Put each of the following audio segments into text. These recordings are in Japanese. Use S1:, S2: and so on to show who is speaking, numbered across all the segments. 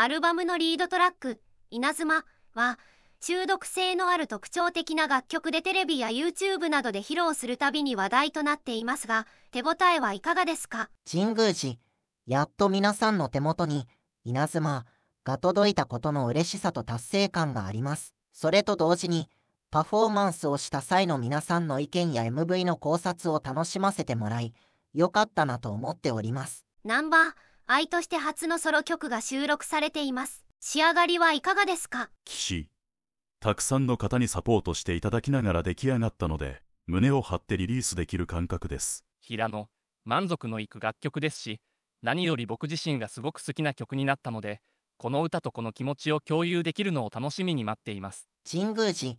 S1: アルバムのリードトラック「稲妻」は中毒性のある特徴的な楽曲でテレビや YouTube などで披露するたびに話題となっていますが手応えはいかがですか
S2: 神宮寺やっと皆さんの手元に稲妻が届いたことの嬉しさと達成感がありますそれと同時にパフォーマンスをした際の皆さんの意見や MV の考察を楽しませてもらい
S3: 良かったなと思っております
S1: ナンバー愛として初のソロ曲が収録されています仕上がりはいかがですか
S3: 岸たくさんの方にサポートしていただきながら出来上がったので胸を張ってリリースできる感覚です平野
S4: 満足のいく楽曲ですし何より僕自身がすごく好きな曲になったのでこの歌とこの気持ちを共有できるのを楽しみに待っています神宮寺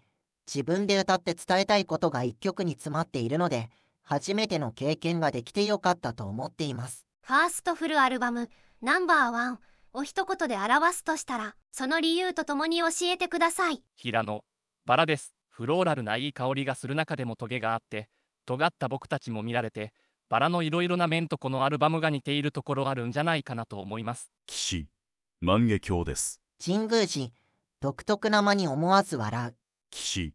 S4: 自
S2: 分で歌って伝えたいことが一曲に詰まっているので初めての経験ができてよかったと思っています
S1: ファーストフルアルバム「ナンバーワンを一言で表すとしたらその理由とともに教えてください
S4: 平野バラですフローラルないい香りがする中でもトゲがあって尖った僕たちも見られてバラのいろいろな面とこのアルバムが似ているところあるんじゃないかなと思います
S3: 岸万華鏡です
S4: 神宮寺独特な間に思わず笑う
S3: 岸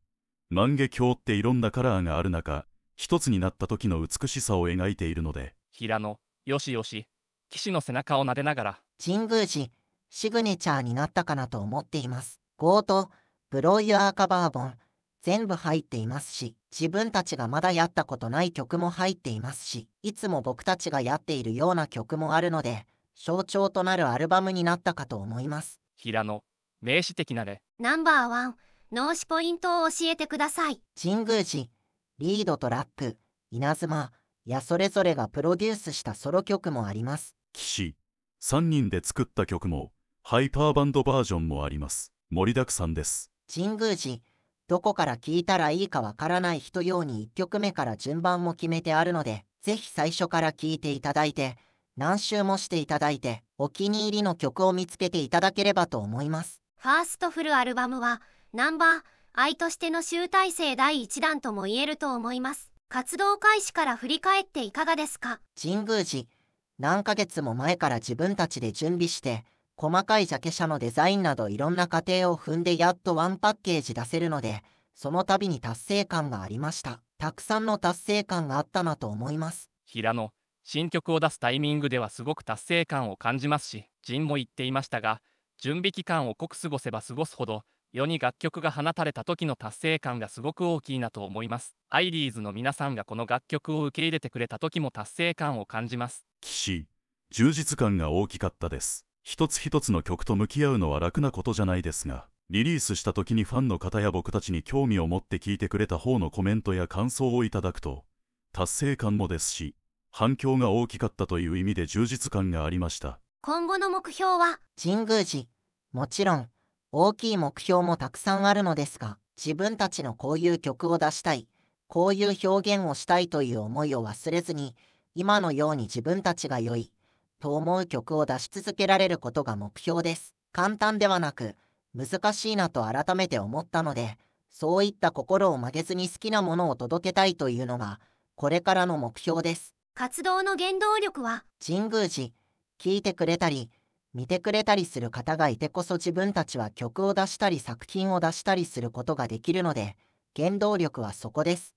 S3: 万華鏡っていろんなカラーがある中一つになった時の美しさを描いているので
S4: 平野よしよし、騎士の背中を撫でながら、
S2: 神宮寺、シグネチャーになったかなと思っています。強盗、ブロイヤーカバーボン、全部入っていますし、自分たちがまだやったことない曲も入っていますし、いつも僕たちがやっているような曲もあるので、象徴となるアルバムになったかと思います。
S4: 平野、名詞的なれ。
S1: ナンバーワン、脳死ポイントを教えてください。
S2: 神宮寺、リードとラップ、稲妻、やそれぞれがプロデュースしたソロ曲もあります。
S3: 岸3人で作った曲もハイパーバンドバージョンもあります盛りだくさんです
S2: 神宮寺どこから聞いたらいいかわからない人用に1曲目から順番も決めてあるのでぜひ最初から聴いていただいて何周もしていただいてお気に入りの曲を見つけていただければと思います
S1: ファーストフルアルバムはナンバー愛としての集大成第1弾とも言えると思います活動開始から振り返っていかがですか
S2: 神宮寺何ヶ月も前から自分たちで準備して細かいジャケ写のデザインなどいろんな過程を踏んでやっとワンパッケージ出せるのでその度に達成感がありましたたくさんの達成感があったなと思います
S4: 平野新曲を出すタイミングではすごく達成感を感じますし陣も言っていましたが準備期間を濃く過ごせば過ごすほど世に楽曲が放たれた時の達成感がすごく大きいなと思います。アイリーズの皆さんがこの楽曲を受け入れてくれた時も達成感を感じます。
S3: 岸、充実感が大きかったです。一つ一つの曲と向き合うのは楽なことじゃないですが、リリースした時にファンの方や僕たちに興味を持って聞いてくれた方のコメントや感想をいただくと、達成感もですし、反響が大きかったという意味で充実感がありました。
S1: 今後の目標は
S3: 神宮
S2: 寺、もちろん大きい目標もたくさんあるのですが、自分たちのこういう曲を出したい、こういう表現をしたいという思いを忘れずに、今のように自分たちが良い、と思う曲を出し続けられることが目標です。簡単ではなく、難しいなと改めて思ったので、そういった心を曲げずに好きなものを届けたいというのが、これからの目標です。
S1: 活動の原動力は
S2: 神宮寺、聞いてくれたり、見てくれたりする方がいてこそ自分たちは曲を出したり作品を出したりすることができるので原動力はそこです。